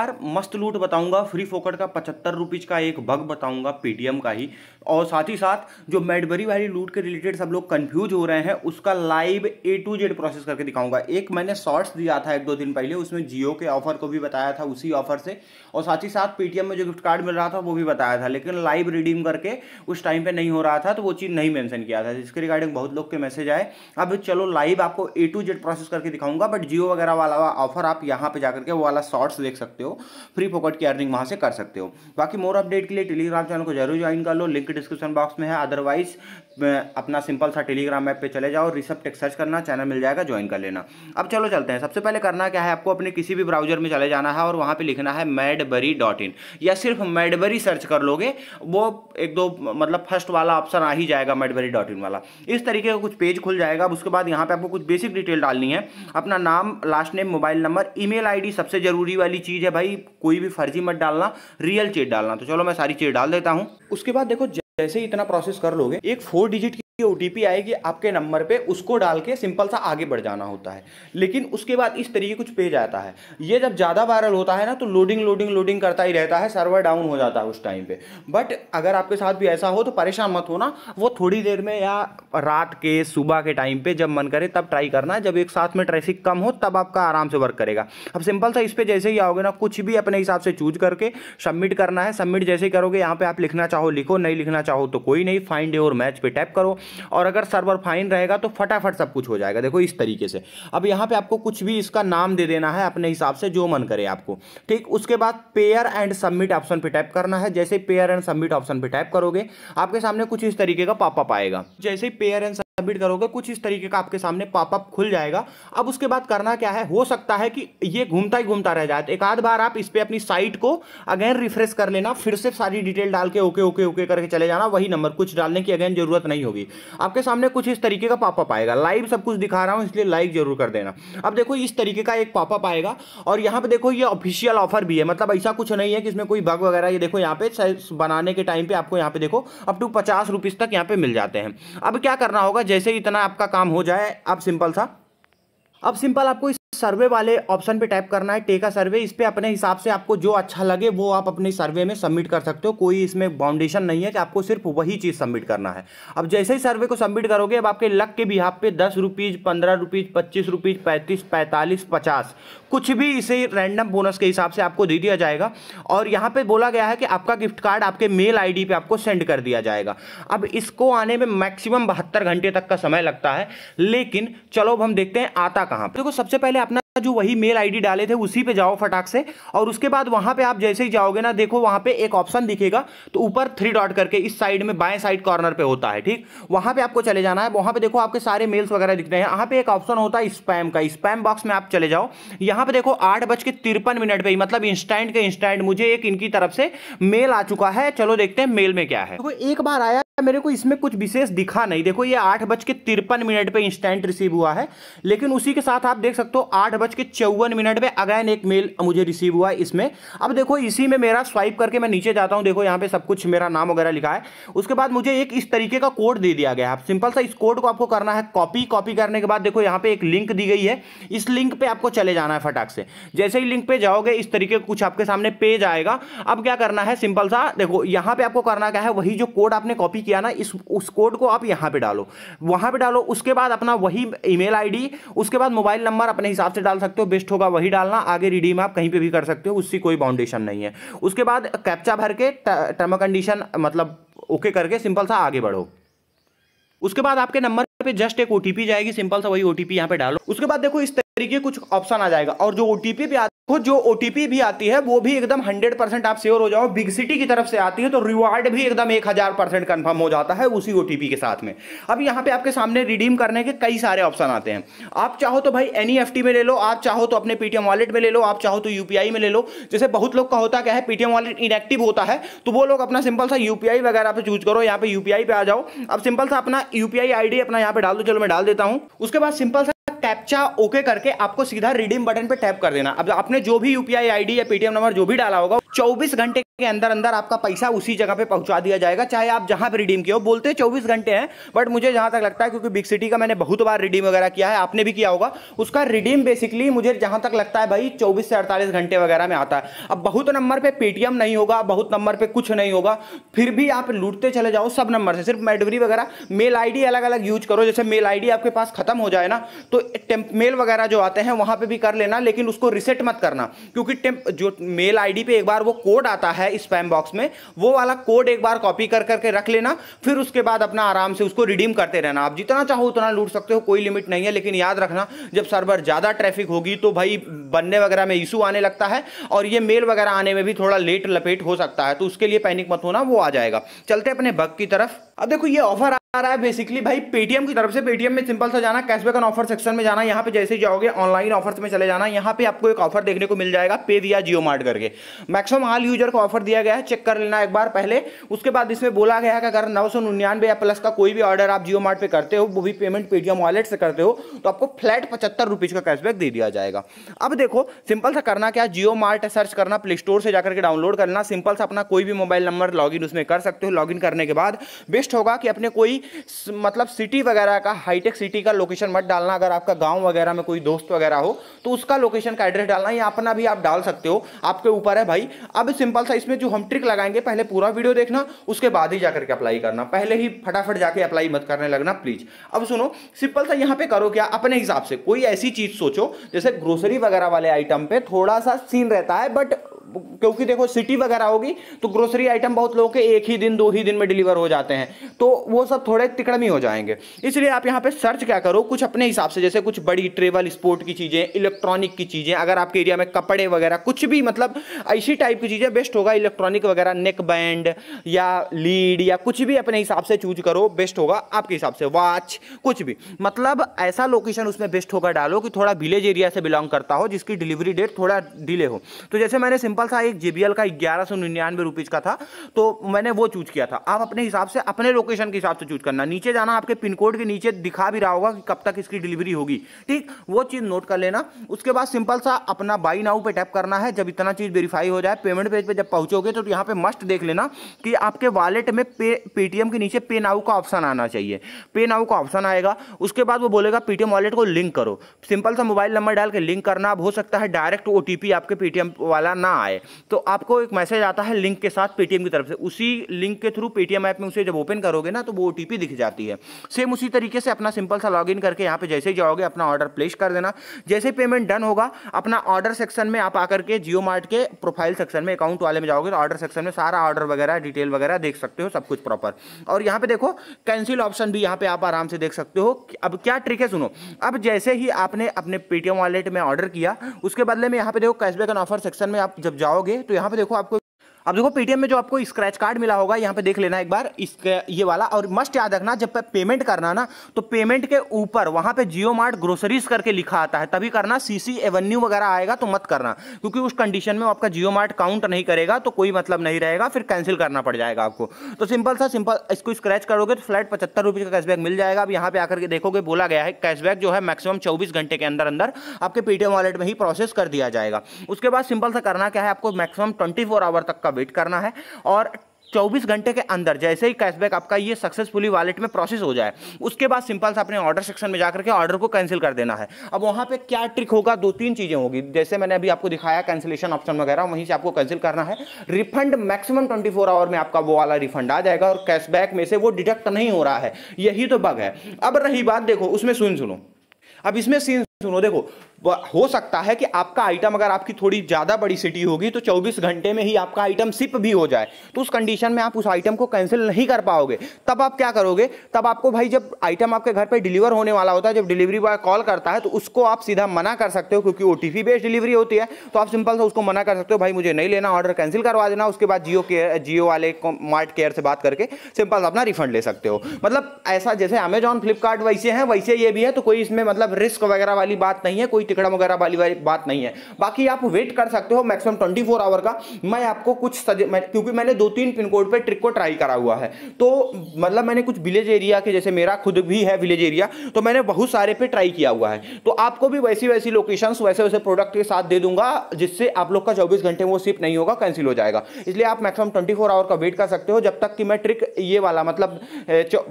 यार मस्त लूट बताऊंगा फ्री फोकट का पचहत्तर रुपीज का एक बग बताऊंगा पेटीएम का ही और साथ ही साथ जो मेडबरी वाली लूट के रिलेटेड सब लोग कंफ्यूज हो रहे हैं उसका live A to Z process करके दिखाऊंगा एक मैंने शॉर्ट्स दिया था एक दो दिन पहले उसमें जियो के ऑफर को भी बताया था उसी ऑफर से और साथ ही साथ पेटीएम में जो गिफ्ट कार्ड मिल रहा था वो भी बताया था लेकिन लाइव रिडीम करके उस टाइम पर नहीं हो रहा था तो वो चीज़ नहीं मैंसन किया था जिसके रिगार्डिंग बहुत लोग के मैसेज आए अब चलो लाइव आपको ए टू जेड प्रोसेस करके दिखाऊंगा बट जियो वगैरह वाला ऑफर आप यहाँ पर जाकर के वो वाला शॉर्ट्स देख सकते हो हो फ्री पॉकेट की अर्निंग वहाँ से कर सकते हो बाकी मोर अपडेट के लिए टेलीग्राम चैनल को जरूर ज्वाइन कर लो लिंक डिस्क्रिप्शन बॉक्स में है अदरवाइज अपना सिंपल सा टेलीग्राम ऐप पे चले जाओ रिसप टेक सर्च करना चैनल मिल जाएगा ज्वाइन कर लेना अब चलो चलते हैं सबसे पहले करना क्या है आपको अपने किसी भी ब्राउजर में चले जाना है और वहाँ पे लिखना है मैडबरी डॉट इन या सिर्फ मैडबरी सर्च कर लोगे वो एक दो मतलब फर्स्ट वाला ऑप्शन आ ही जाएगा मैडबरी डॉट इन वाला इस तरीके का कुछ पेज खुल जाएगा अब उसके बाद यहाँ पर आपको कुछ बेसिक डिटेल डालनी है अपना नाम last name mobile number email सबसे ज़रूरी वाली चीज़ है भाई कोई भी फर्जी मत डालना रियल चेट डालना तो चलो मैं सारी चीज़ डाल देता हूँ उसके बाद देखो जैसे ही इतना प्रोसेस कर लोगे एक फोर डिजिट ये ओ आएगी आपके नंबर पे उसको डाल के सिंपल सा आगे बढ़ जाना होता है लेकिन उसके बाद इस तरीके कुछ पेज आता है ये जब ज़्यादा वायरल होता है ना तो लोडिंग लोडिंग लोडिंग करता ही रहता है सर्वर डाउन हो जाता है उस टाइम पे बट अगर आपके साथ भी ऐसा हो तो परेशान मत होना वो थोड़ी देर में या रात के सुबह के टाइम पर जब मन करे तब ट्राई करना जब एक साथ में ट्रैफिक कम हो तब आपका आराम से वर्क करेगा अब सिंपल सा इस पर जैसे ही आओगे ना कुछ भी अपने हिसाब से चूज करके सबमिट करना है सबमिट जैसे करोगे यहाँ पर आप लिखना चाहो लिखो नहीं लिखना चाहो तो कोई नहीं फाइंड और मैच पर टैप करो और अगर सर्वर फाइन रहेगा तो फटाफट सब कुछ हो जाएगा देखो इस तरीके से अब यहाँ पे आपको कुछ भी इसका नाम दे देना है अपने हिसाब से जो मन करे आपको ठीक उसके बाद पेयर एंड सबमिट ऑप्शन पे टाइप करना है जैसे पेयर एंड सबमिट ऑप्शन पे टाइप करोगे आपके सामने कुछ इस तरीके का पापअप आएगा जैसे पेयर एंड सबमिट करोगे कुछ इस तरीके का आपके सामने पॉपअप खुल जाएगा अब उसके बाद करना क्या है हो सकता है कि ये घूमता ही घूमता रह जाए तो एक आध बार आप इस पर अपनी साइट को अगेन रिफ्रेश कर लेना फिर से सारी डिटेल डाल के ओके ओके ओके करके चले जाना वही नंबर कुछ डालने की अगेन जरूरत नहीं होगी आपके सामने कुछ इस तरीके का पॉपअप आएगा लाइव सब कुछ दिखा रहा हूँ इसलिए लाइव जरूर कर देना अब देखो इस तरीके का एक पॉपअप आएगा और यहाँ पर देखो ये ऑफिशियल ऑफर भी है मतलब ऐसा कुछ नहीं है कि इसमें कोई बग वगैरह ये देखो यहाँ पे बनाने के टाइम पर आपको यहाँ पे देखो अप टू पचास तक यहाँ पे मिल जाते हैं अब क्या करना होगा जैसे इतना आपका काम हो जाए अब सिंपल सा अब सिंपल आपको इस सर्वे वाले ऑप्शन पे टाइप करना है टेका सर्वे इस पर अपने हिसाब से आपको जो अच्छा लगे वो आप अपने सर्वे में सबमिट कर सकते हो कोई इसमें बाउंडेशन नहीं है कि आपको सिर्फ वही चीज़ सबमिट करना है अब जैसे ही सर्वे को सबमिट करोगे अब आपके लक के भी यहाँ पे दस रुपीज़ पंद्रह रुपीज़ पच्चीस रुपीज़ पैंतीस पैंतालीस पचास कुछ भी इसे रैंडम बोनस के हिसाब से आपको दे दिया जाएगा और यहाँ पर बोला गया है कि आपका गिफ्ट कार्ड आपके मेल आई पे आपको सेंड कर दिया जाएगा अब इसको आने में मैक्सिमम बहत्तर घंटे तक का समय लगता है लेकिन चलो अब हम देखते हैं आता कहाँ देखो सबसे पहले जो वही मेल आईडी डाले थे उसी पे जाओ फटाक से और उसके बाद वहां पे आप जैसे ही जाओगे ना देखो वहां पे एक ऑप्शन दिखेगा तो ऊपर थ्री डॉट करके इस साइड में बाएं साइड कॉर्नर पे होता है ठीक वहां पे आपको चले जाना है वहां पे देखो आपके सारे मेल्स वगैरह दिखते हैं यहां पे एक ऑप्शन होता है स्पैम का स्पैम बॉक्स में आप चले जाओ यहां पर देखो आठ बज के तिरपन मिनट पे मतलब इंस्टेंट के इंस्टेंट मुझे एक इनकी तरफ से मेल आ चुका है चलो देखते हैं मेल में क्या है देखो एक बार आया मेरे को इसमें कुछ विशेष दिखा नहीं देखो ये आठ बज के तिरपन मिनट पे इंस्टेंट रिसीव हुआ है लेकिन उसी के साथ आप देख सकते हो आठ बज के चौवन मिनट पे अगैन एक मेल मुझे रिसीव हुआ है इसमें अब देखो इसी में मेरा स्वाइप करके मैं नीचे जाता हूँ देखो यहाँ पे सब कुछ मेरा नाम वगैरह लिखा है उसके बाद मुझे एक इस तरीके का कोड दे दिया गया सिंपल सा इस कोड को आपको करना है कॉपी कॉपी करने के बाद देखो यहाँ पे एक लिंक दी गई है इस लिंक पर आपको चले जाना है फटाक से जैसे ही लिंक पे जाओगे इस तरीके का कुछ आपके सामने पेज आएगा अब क्या करना है सिंपल सा देखो यहाँ पे आपको करना क्या है वही जो कोड आपने कॉपी किया ना इस उस कोड को आप यहाँ पे डालो वहाँ पे डालो उसके बाद अपना वही ईमेल आईडी उसके बाद मोबाइल नंबर अपने हिसाब से डाल सकते हो बेस्ट होगा वही डालना आगे रिडीम आप कहीं पे भी कर सकते हो उससे कोई बाउंडेशन नहीं है उसके बाद कैप्चा भर के टर्म कंडीशन मतलब ओके करके सिंपल सा आगे बढ़ो उसके बाद आपके नंबर पे जस्ट एक ओटीपी जाएगी सिंपल सा वही ओटीपी यहाँ पे डालो उसके बाद देखो इस तरीके कुछ ऑप्शन आ जाएगा और जो ओटीपी भी आ तो जो ओ भी आती है वो भी एकदम 100 परसेंट आप श्योर हो जाओ बिग सिटी की तरफ से आती है तो रिवार्ड भी एकदम एक हज़ार परसेंट कन्फर्म हो जाता है उसी ओ के साथ में अब यहाँ पे आपके सामने रिडीम करने के कई सारे ऑप्शन आते हैं आप चाहो तो भाई एन e में ले लो आप चाहो तो अपने पेटीएम वॉलेट में ले लो आप चाहो तो यूपीआई में ले लो जैसे बहुत लोग का होता क्या है पेटीएम वॉलेट इनएक्टिव होता है तो वो लोग अपना सिंपल सा यूपीआई वगैरह पे चूज करो यहाँ पे यूपीआई पे आ जाओ अब सिंपल सा अपना यूपीआई आईडी अपना यहाँ पे डाल दो चलो मैं डाल देता हूँ उसके बाद सिंपल सा कैप्चा ओके करके आपको सीधा रिडीम बटन पे टैप कर देना अब आपने जो भी यूपीआई आईडी या पेटीएम नंबर जो भी डाला होगा 24 घंटे के अंदर अंदर आपका पैसा उसी जगह पे पहुंचा दिया जाएगा चाहे आप जहां पे रिडीम किया हो बोलते हैं 24 घंटे हैं बट मुझे जहां तक लगता है क्योंकि बिग सिटी का मैंने बहुत बार रिडीम वगैरह किया है आपने भी किया होगा उसका रिडीम बेसिकली मुझे जहां तक लगता है भाई चौबीस से अड़तालीस घंटे वगैरह में आता है अब बहुत नंबर पर पेटीएम नहीं होगा बहुत नंबर पर कुछ नहीं होगा फिर भी आप लूटते चले जाओ सब नंबर से सिर्फ मेडवरी वगैरह मेल आई अलग अलग यूज करो जैसे मेल आई आपके पास खत्म हो जाए ना तो मेल वगैरह जो आते हैं वहां पे भी कर लेना लेकिन उसको रिसेट मत करना क्योंकि जो मेल आईडी पे एक बार वो कोड आता है स्पैम बॉक्स में वो वाला कोड एक बार कॉपी कर करके रख लेना फिर उसके बाद अपना आराम से उसको रिडीम करते रहना आप जितना चाहो उतना लूट सकते हो कोई लिमिट नहीं है लेकिन याद रखना जब सर्वर ज़्यादा ट्रैफिक होगी तो भाई बनने वगैरह में इशू आने लगता है और ये मेल वगैरह आने में भी थोड़ा लेट लपेट हो सकता है तो उसके लिए पैनिक मत होना वो आ जाएगा चलते अपने बग की तरफ अब देखो ये ऑफर आ रहा है बेसिकली भाई पेटीएम की तरफ से पेटीएम में सिंपल सा जाना कैशबैक ऑन ऑफर सेक्शन में जाना यहाँ पे जैसे जाओगे ऑनलाइन ऑफर्स में चले जाना यहाँ पे आपको एक ऑफर देखने को मिल जाएगा पे दिया जियो मार्ट करके मैक्सिमम हाल यूजर को ऑफर दिया गया है चेक कर लेना एक बार पहले उसके बाद इसमें बोला गया है कि अगर नौ सौ निन्यानवे या प्लस का कोई भी ऑर्डर आप जियो मार्ट पे करते हो वो भी पेमेंट पेटीएम वॉलेट से करते हो तो आपको फ्लैट पचहत्तर रुपीज़ का कैशबैक दे दिया जाएगा अब देखो सिंपल सा करना क्या जियो मार्ट सर्च करना प्ले स्टोर से जाकर के डाउनलोड करना सिंपल सा अपना कोई भी मोबाइल नंबर लॉगिन उसमें कर सकते हो लॉगिन करने के बाद बेस्ट होगा कि अपने कोई मतलब सिटी वगैरह का हाईटेक सिटी का लोकेशन मत डालना अगर आपका गांव वगैरह में कोई दोस्त वगैरह हो तो उसका लोकेशन का एड्रेस डालना या अपना भी आप डाल सकते हो आपके ऊपर है भाई अब सिंपल सा इसमें जो हम ट्रिक लगाएंगे पहले पूरा वीडियो देखना उसके बाद ही जाकर के अप्लाई करना पहले ही फटाफट जाके अप्लाई मत करने लगना प्लीज अब सुनो सिंपल सा यहाँ पे करो क्या अपने हिसाब से कोई ऐसी चीज सोचो जैसे ग्रोसरी वगैरह वाले आइटम पे थोड़ा सा सीन रहता है बट क्योंकि देखो सिटी वगैरह होगी तो ग्रोसरी आइटम बहुत लोगों के एक ही दिन दो ही दिन में डिलीवर हो जाते हैं तो वो सब थोड़े तिकड़मी हो जाएंगे इसलिए आप यहाँ पे सर्च क्या करो कुछ अपने हिसाब से जैसे कुछ बड़ी ट्रेवल स्पोर्ट की चीज़ें इलेक्ट्रॉनिक की चीज़ें अगर आपके एरिया में कपड़े वगैरह कुछ भी मतलब ऐसी टाइप की चीज़ें बेस्ट होगा इलेक्ट्रॉनिक वगैरह नेक बैंड या लीड या कुछ भी अपने हिसाब से चूज करो बेस्ट होगा आपके हिसाब से वॉच कुछ भी मतलब ऐसा लोकेशन उसमें बेस्ट होगा डालो कि थोड़ा विलेज एरिया से बिलोंग करता हो जिसकी डिलीवरी डेट थोड़ा डिले हो तो जैसे मैंने सिंपल सा एक जेबीएल का ग्यारह सौ निन्यानवे रुपीज़ का था तो मैंने वो चूज किया था आप अपने हिसाब से अपने लोकेशन के हिसाब से चूज करना नीचे जाना आपके पिन कोड के नीचे दिखा भी रहा होगा कि कब तक इसकी डिलीवरी होगी ठीक वो चीज़ नोट कर लेना उसके बाद सिंपल सा अपना बाई नाउ पे टैप करना है जब इतना चीज़ वेरीफाई हो जाए पेमेंट पेज पे जब पहुंचोगे तो यहाँ पे मस्ट देख लेना कि आपके वॉलेट में पे पेटीएम के नीचे पे नाउ का ऑप्शन आना चाहिए पे नाउ का ऑप्शन आएगा उसके बाद वो बोलेगा पेटीएम वॉलेट को लिंक करो सिंपल सा मोबाइल नंबर डाल के लिंक करना अब हो सकता है डायरेक्ट ओ आपके पेटीएम वाला ना आए तो आपको एक मैसेज आता है लिंक के साथ पेटीएम की तरफ से उसी लिंक के थ्रू पेटीएम ऐप में उसे जब ओपन करोगे ना तो वो ओ दिख जाती है सेम उसी तरीके से अपना सिंपल सा लॉग करके यहाँ पे जैसे ही जाओगे अपना ऑर्डर प्लेस कर देना जैसे पेमेंट डन होगा अपना ऑर्डर सेक्शन में आप आकर के जियो मार्ट के प्रोफाइल सेक्शन में अकाउंट वाले में जाओगे तो ऑर्डर सेक्शन में सारा ऑर्डर वगैरह डिटेल वगैरह देख सकते हो सब कुछ प्रॉपर और यहाँ पे देखो कैंसिल ऑप्शन भी यहाँ पे आप आराम से देख सकते हो अब क्या ट्रिक है सुनो अब जैसे ही आपने अपने पेटीएम वॉलेट में ऑर्डर किया उसके बदले में यहाँ पे देखो कैशबैक एंड ऑफर सेक्शन में आप जब जाओगे जाओगे तो यहाँ पे देखो आपको अब देखो पेटीएम में जो आपको स्क्रैच कार्ड मिला होगा यहाँ पे देख लेना एक बार इसके ये वाला और मस्ट याद रखना जब पेमेंट करना ना तो पेमेंट के ऊपर वहाँ पे जियो मार्ट ग्रोसरीज करके लिखा आता है तभी करना सीसी एवेन्यू वगैरह आएगा तो मत करना क्योंकि उस कंडीशन में आपका जियो मार्ट काउंट नहीं करेगा तो कोई मतलब नहीं रहेगा फिर कैंसिल करना पड़ जाएगा आपको तो सिंपल सा सिंपल इसको स्क्रैच करोगे तो फ्लैट पचहत्तर रुपये का कैशबैक मिल जाएगा अब यहाँ पे आकर के देखोगे बोला गया है कैशबैक जो है मैक्सिमम चौबीस घंटे के अंदर अंदर आपके पेटीएम वॉलेट में ही प्रोसेस कर दिया जाएगा उसके बाद सिंपल सा करना क्या है आपको मैक्सिमम ट्वेंटी आवर तक का वेट करना है और 24 घंटे के अंदर जैसे ही कैशबैक आपका ये सक्सेसफुली वॉलेट में प्रोसेस हो जाए उसके बाद सिंपल से अपने ऑर्डर सेक्शन में जाकर के ऑर्डर को कैंसिल कर देना है अब वहाँ पे क्या ट्रिक होगा दो तीन चीज़ें होगी जैसे मैंने अभी आपको दिखाया कैंसिलेशन ऑप्शन वगैरह वहीं से आपको कैंसिल करना है रिफंड मैक्सिमम ट्वेंटी आवर में आपका वो वाला रिफंड आ जाएगा और कैशबैक में से वो डिटेक्ट नहीं हो रहा है यही तो बग है अब रही बात देखो उसमें सुन सुनो अब इसमें सीन सुनो देखो हो सकता है कि आपका आइटम अगर आपकी थोड़ी ज़्यादा बड़ी सिटी होगी तो 24 घंटे में ही आपका आइटम सिप भी हो जाए तो उस कंडीशन में आप उस आइटम को कैंसिल नहीं कर पाओगे तब आप क्या करोगे तब आपको भाई जब आइटम आपके घर पे डिलीवर होने वाला होता है जब डिलीवरी बॉय कॉल करता है तो उसको आप सीधा मना कर सकते हो क्योंकि ओ बेस्ड डिलीवरी होती है तो आप सिंपल से उसको मना कर सकते हो भाई मुझे नहीं लेना ऑर्डर कैंसिल करवा देना उसके बाद जियो केयर जियो वाले मार्ट केयर से बात करके सिंपल अपना रिफंड ले सकते हो मतलब ऐसा जैसे अमेजॉन फ्लिपकार्ट वैसे हैं वैसे ये भी है तो कोई इसमें मतलब रिस्क वगैरह वाली बात नहीं है कोई टिकड़ा वगैरह वाली वाली बात नहीं है बाकी आप वेट कर सकते हो मैक्सिमम ट्वेंटी आवर का मैं आपको कुछ क्योंकि मैंने दो तीन पिन कोड पर ट्रिक को ट्राई करा हुआ है तो मतलब मैंने कुछ विलेज एरिया के जैसे मेरा खुद भी है विलेज एरिया तो मैंने बहुत सारे पे ट्राई किया हुआ है तो आपको भी वैसी वैसी लोकेशन वैसे वैसे प्रोडक्ट के साथ दे दूंगा जिससे आप लोग का 24 घंटे वो सिप नहीं होगा कैंसिल हो जाएगा इसलिए आप मैक्सिमम 24 फोर आवर का वेट कर सकते हो जब तक कि मैं ट्रिक ये वाला मतलब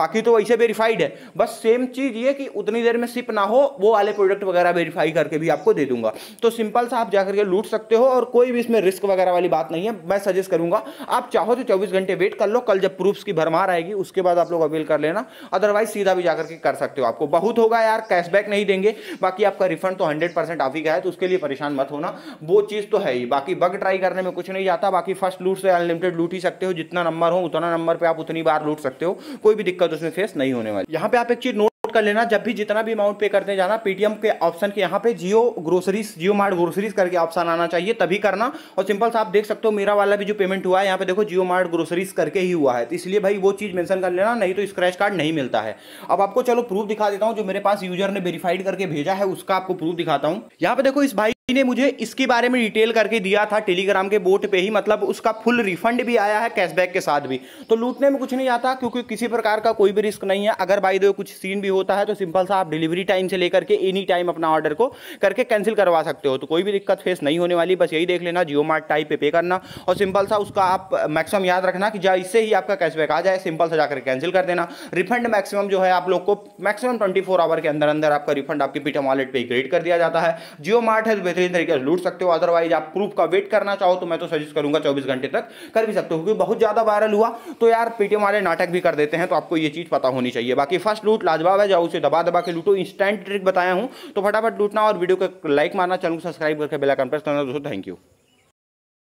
बाकी तो वैसे वेरीफाइड है बस सेम चीज़ ये कि उतनी देर में सिप ना हो वो वाले प्रोडक्ट प्रोडक्ट वगैरह वेरीफाई करके भी आपको दे दूंगा तो सिंपल सा आप जाकर के लूट सकते हो और कोई भी इसमें रिस्क वगैरह वाली बात नहीं है मैं सजेस्ट करूंगा आप चाहो तो चौबीस घंटे वेट कर लो कल जब प्रूफ्स की भरमार आएगी उसके बाद आप लोग अवेल कर लेना अदरवाइज सीधा भी जाकर के कर सकते हो आपको बहुत होगा यार कैशबैक नहीं देंगे बाकी आपका रिफंड तो हंड्रेड परसेंट आप ही का है तो उसके लिए परेशान मत होना वो चीज़ तो है ही बाकी बग ट्राई करने में कुछ नहीं जाता बाकी फर्स्ट लूट से अनलिमिटेड लूट ही सकते हो जितना नंबर हो उतना नंबर पर आप उतनी बार लूट सकते हो कोई भी दिक्कत उसमें फेस नहीं होने वाली यहाँ पे आप एक चीज़ नोट कर लेना जब भी जितना भी अमाउंट पे करते जाना पेटीएम के ऑप्शन के यहाँ पे Jio groceries Jio mart groceries करके ऑप्शन आना चाहिए तभी करना और सिंपल सा आप देख सकते हो मेरा वाला भी जो पेमेंट हुआ है यहाँ पे देखो जियो मार्ट ग्रोसरीज करके ही हुआ है तो इसलिए भाई वो चीज़ मैंशन कर लेना नहीं तो स्क्रैच कार्ड नहीं मिलता है अब आपको चलो प्रूफ दिखा देता हूँ जो मेरे पास यूजर ने वेरीफाइड करके भेजा है उसका आपको प्रूफ दिखाता हूँ यहाँ पे देखो इस भाई ने मुझे इसके बारे में डिटेल करके दिया था टेलीग्राम के बोट पे ही मतलब उसका फुल रिफंड भी आया है कैशबैक के साथ भी तो लूटने में कुछ नहीं आता क्योंकि किसी प्रकार का कोई भी रिस्क नहीं है अगर बाई दो कुछ सीन भी होता है तो सिंपल सा आप डिलीवरी टाइम से लेकर के एनी टाइम अपना ऑर्डर को करके कैंसिल करवा सकते हो तो कोई भी दिक्कत फेस नहीं होने वाली बस यही देख लेना जियो मार्ट टाइप पे पे करना और सिंपल सा उसका आप मैक्सिमम याद रखना कि इससे ही आपका कैशबैक आ जाए सिंपल सा जाकर कैंसिल कर देना रिफंड मैक्सिमम जो है आप लोग को मैक्सिमम ट्वेंटी आवर के अंदर अंदर आपका रिफंड आपके पीटम वॉलेट पर ग्रेड कर दिया जाता है जियो मार्ट है बेहतरीन तरीके से लूट सकते हो अदरवाइज आप प्रूफ का वेट करना चाहो तो मैं तो सजेस्ट करूंगा चौबीस घंटे तक कर भी सकते हो क्योंकि बहुत ज़्यादा वायरल हुआ तो यार पेटीएम वाले नाटक भी कर देते हैं तो आपको ये चीज़ पता होनी चाहिए बाकी फर्स्ट लूट लाजवाब है जाओ उसे दबा दबा के लूटो इंस्टेंट ट्रिक बताया हूं तो फटाफट लूटना और वीडियो को लाइक मारना चैनल को सब्सक्राइब करके बेलाइकन प्रेस करना दोस्तों थैंक यू